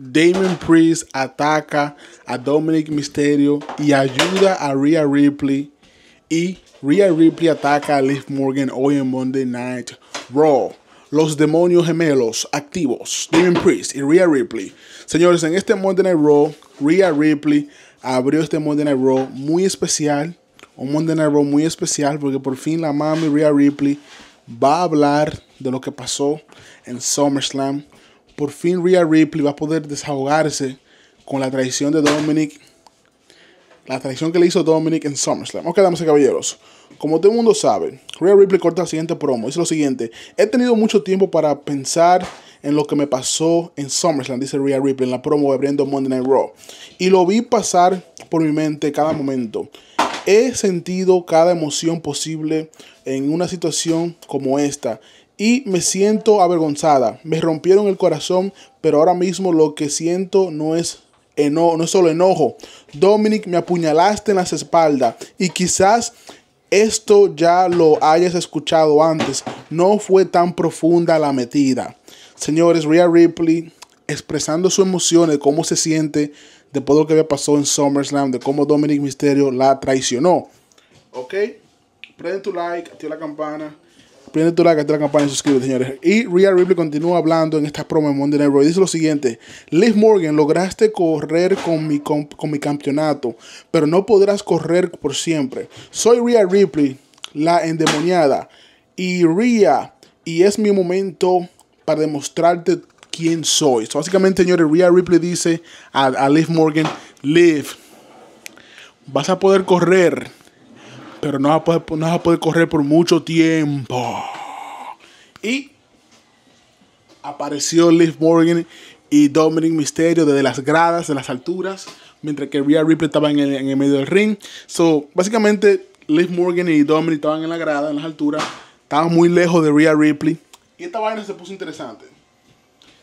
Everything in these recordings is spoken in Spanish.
Damon Priest ataca a Dominic Mysterio y ayuda a Rhea Ripley. Y Rhea Ripley ataca a Liv Morgan hoy en Monday Night Raw. Los demonios gemelos activos, Damon Priest y Rhea Ripley. Señores, en este Monday Night Raw, Rhea Ripley abrió este Monday Night Raw muy especial. Un Monday Night Raw muy especial porque por fin la mami Rhea Ripley va a hablar de lo que pasó en SummerSlam por fin Rhea Ripley va a poder desahogarse con la traición de Dominic. La traición que le hizo Dominic en SummerSlam. Ok, damas y caballeros. Como todo el mundo sabe, Rhea Ripley corta la siguiente promo. Dice lo siguiente. He tenido mucho tiempo para pensar en lo que me pasó en SummerSlam, dice Rhea Ripley en la promo de abriendo Monday Night Raw. Y lo vi pasar por mi mente cada momento. He sentido cada emoción posible en una situación como esta y me siento avergonzada. Me rompieron el corazón, pero ahora mismo lo que siento no es eno no solo enojo. Dominic, me apuñalaste en las espaldas y quizás esto ya lo hayas escuchado antes. No fue tan profunda la metida. Señores, Rhea Ripley expresando sus emociones, cómo se siente después de lo que había pasado en SummerSlam, de cómo Dominic Mysterio la traicionó. Ok, prende tu like, activa la campana tu la campaña y suscríbete, señores. Y Rhea Ripley continúa hablando en esta promo en Monday Night Raw y dice lo siguiente. Liv Morgan, lograste correr con mi, mi campeonato, pero no podrás correr por siempre. Soy Rhea Ripley, la endemoniada. Y Rhea, y es mi momento para demostrarte quién soy. básicamente, señores, Rhea Ripley dice a, a Liv Morgan, Liv, vas a poder correr pero no vas a poder, correr por mucho tiempo. Y apareció Liv Morgan y Dominic Mysterio desde las gradas, de las alturas, mientras que Rhea Ripley estaba en el, en medio del ring. So, básicamente, Liv Morgan y Dominic estaban en la grada, en las alturas, estaban muy lejos de Rhea Ripley. Y esta vaina se puso interesante.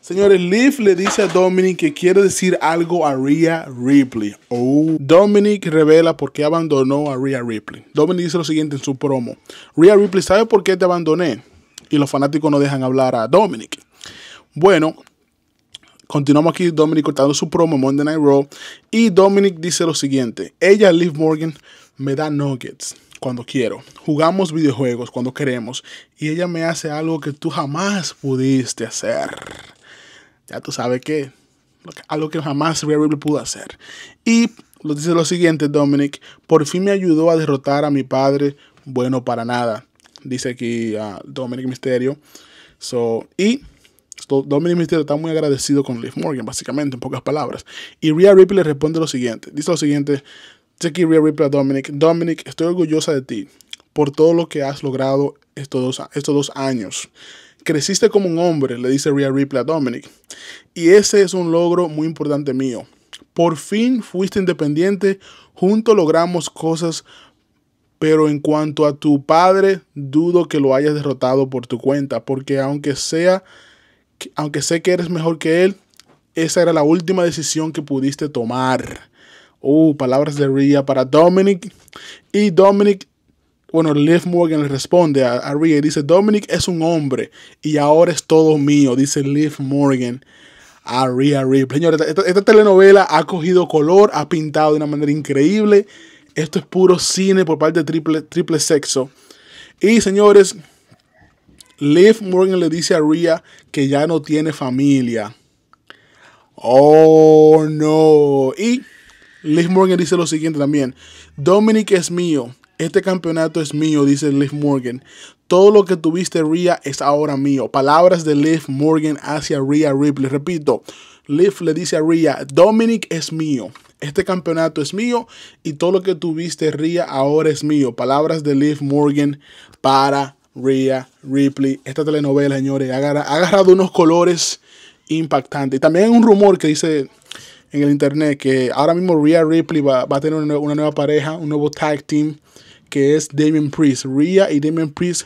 Señores, Liv le dice a Dominic que quiere decir algo a Rhea Ripley. Oh. Dominic revela por qué abandonó a Rhea Ripley. Dominic dice lo siguiente en su promo. Rhea Ripley, ¿sabe por qué te abandoné? Y los fanáticos no dejan hablar a Dominic. Bueno, continuamos aquí Dominic cortando su promo en Monday Night Raw. Y Dominic dice lo siguiente. Ella, Liv Morgan, me da nuggets cuando quiero. Jugamos videojuegos cuando queremos. Y ella me hace algo que tú jamás pudiste hacer ya tú sabes que algo que jamás Rhea Ripley pudo hacer. Y lo dice lo siguiente, Dominic, por fin me ayudó a derrotar a mi padre, bueno para nada. Dice aquí ah, Dominic Misterio. So, y Dominic Misterio está muy agradecido con Liv Morgan, básicamente, en pocas palabras. Y Rhea Ripley le responde lo siguiente. Dice lo siguiente. Dice aquí Rhea Ripley a Dominic. Dominic, estoy orgullosa de ti por todo lo que has logrado estos dos, estos dos años. Creciste como un hombre, le dice Rhea Ripley a Dominic. Y ese es un logro muy importante mío. Por fin fuiste independiente, juntos logramos cosas, pero en cuanto a tu padre, dudo que lo hayas derrotado por tu cuenta, porque aunque sea, aunque sé que eres mejor que él, esa era la última decisión que pudiste tomar. Uh, palabras de Rhea para Dominic. Y Dominic bueno, Liv Morgan le responde a, a Rhea y dice, Dominic es un hombre y ahora es todo mío, dice Liv Morgan a Rhea Ripley. Señores, esta, telenovela ha cogido color, ha pintado de una manera increíble. Esto es puro cine por parte de triple, triple sexo. Y señores, Liv Morgan le dice a Rhea que ya no tiene familia. Oh no. Y Liv Morgan dice lo siguiente también. Dominic es mío este campeonato es mío, dice Liv Morgan. Todo lo que tuviste, Rhea, es ahora mío. Palabras de Liv Morgan hacia Rhea Ripley. Repito, Liv le dice a Rhea, Dominic es mío. Este campeonato es mío y todo lo que tuviste, Rhea, ahora es mío. Palabras de Liv Morgan para Rhea Ripley. Esta telenovela, señores, ha agarrado unos colores impactantes. también hay un rumor que dice en el internet que ahora mismo Rhea Ripley va, a tener una, nueva pareja, un nuevo tag team que es Damien Priest. Rhea y Damien Priest,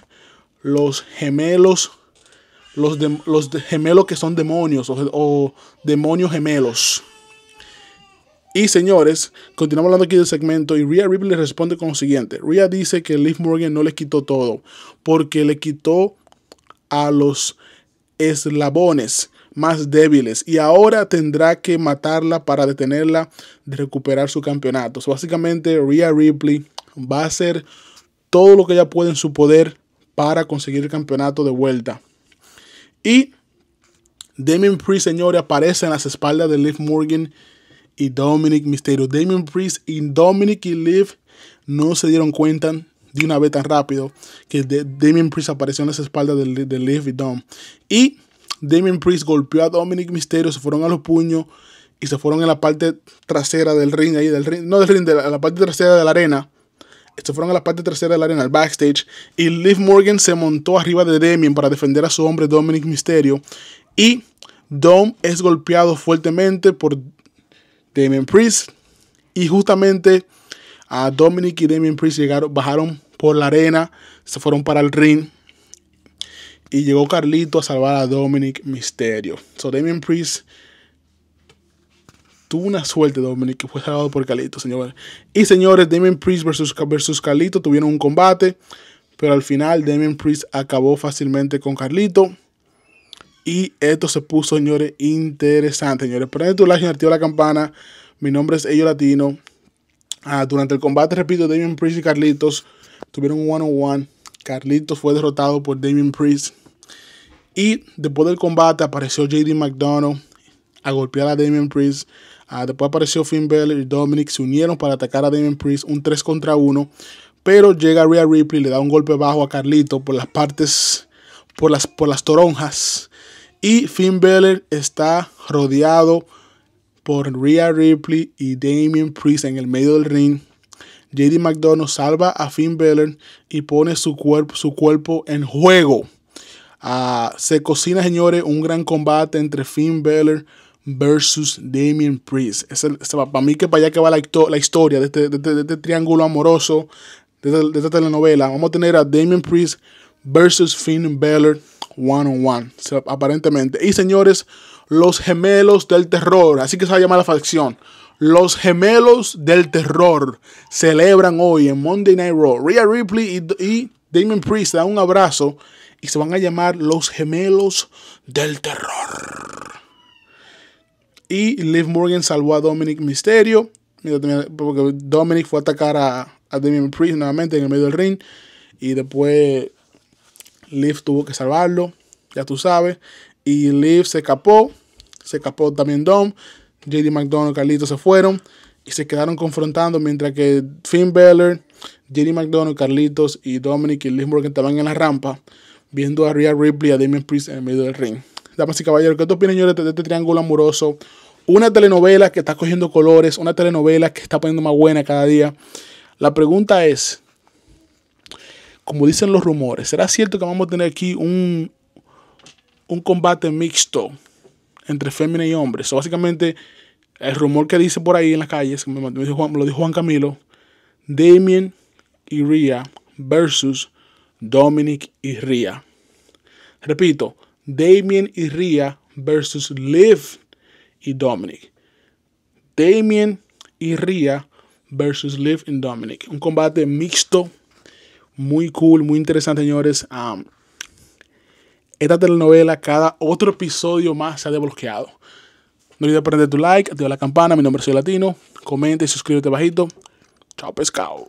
los gemelos, los, gemelos que son demonios o, demonios gemelos. Y señores, continuamos hablando aquí del segmento y Rhea Ripley responde con lo siguiente. Rhea dice que Liv Morgan no le quitó todo porque le quitó a los eslabones más débiles y ahora tendrá que matarla para detenerla de recuperar su campeonato. básicamente, Rhea Ripley va a hacer todo lo que ella puede en su poder para conseguir el campeonato de vuelta. Y Damien Priest, señores, aparece en las espaldas de Liv Morgan y Dominic Mysterio. Damien Priest y Dominic y Liv no se dieron cuenta de una vez tan rápido que Damien Priest apareció en las espaldas de, Liv y Dom. Y Damien Priest golpeó a Dominic Mysterio, se fueron a los puños y se fueron en la parte trasera del ring, ahí del ring, no del ring, de la parte trasera de la arena. Estos fueron a la parte tercera del área en el backstage. Y Liv Morgan se montó arriba de Damien para defender a su hombre Dominic Mysterio. Y Dom es golpeado fuertemente por Damien Priest. Y justamente a Dominic y Damien Priest bajaron por la arena. Se fueron para el ring. Y llegó Carlito a salvar a Dominic Mysterio. So Damien Priest tuvo una suerte Dominic que fue salvado por Calito, señores. Y señores, Damien Priest versus, versus Carlito tuvieron un combate, pero al final Damien Priest acabó fácilmente con Carlito. Y esto se puso, señores, interesante, señores. Prende tu like y activa la campana. Mi nombre es Ello Latino. Ah, durante el combate, repito, Damien Priest y Carlitos tuvieron un one on one. Carlitos fue derrotado por Damien Priest. Y después del combate apareció JD McDonald a golpear a Damien Priest. Ah, después apareció Finn Balor y Dominic, se unieron para atacar a Damien Priest, un 3 contra 1. Pero llega Rhea Ripley, le da un golpe bajo a Carlito por las partes, por las, por las toronjas. Y Finn Balor está rodeado por Rhea Ripley y Damien Priest en el medio del ring. JD McDonald salva a Finn Balor y pone su cuerpo, su cuerpo en juego. Ah, se cocina, señores, un gran combate entre Finn Balor, versus Damien Priest. para mí que para allá que va la, historia este, este, de este, triángulo amoroso, de, esta telenovela. Vamos a tener a Damien Priest versus Finn Balor one on one, aparentemente. Y señores, los gemelos del terror, así que se va a llamar la facción. Los gemelos del terror celebran hoy en Monday Night Raw. Rhea Ripley y, y Damien Priest dan un abrazo y se van a llamar los gemelos del terror. Y Liv Morgan salvó a Dominic Misterio. Porque Dominic fue a atacar a, Damien Priest nuevamente en el medio del ring. Y después Liv tuvo que salvarlo. Ya tú sabes. Y Liv se escapó. Se escapó también Dom. JD McDonald, Carlitos se fueron. Y se quedaron confrontando mientras que Finn Balor, JD McDonald, Carlitos y Dominic y Liv Morgan estaban en la rampa viendo a Rhea Ripley y a Damien Priest en el medio del ring damas y caballeros, ¿qué opinan señores, de este triángulo amoroso? Una telenovela que está cogiendo colores, una telenovela que está poniendo más buena cada día. La pregunta es, como dicen los rumores, ¿será cierto que vamos a tener aquí un, un combate mixto entre fémina y hombres? básicamente, el rumor que dice por ahí en las calles, lo dijo Juan Camilo, Damien y Rhea versus Dominic y Rhea. Repito, Damien y Rhea versus Liv y Dominic. Damien y Rhea versus Liv y Dominic. Un combate mixto, muy cool, muy interesante, señores. esta telenovela, cada otro episodio más se ha desbloqueado. No olvides prender tu like, activa la campana. Mi nombre soy Latino. Comenta y suscríbete bajito. Chao, pescado.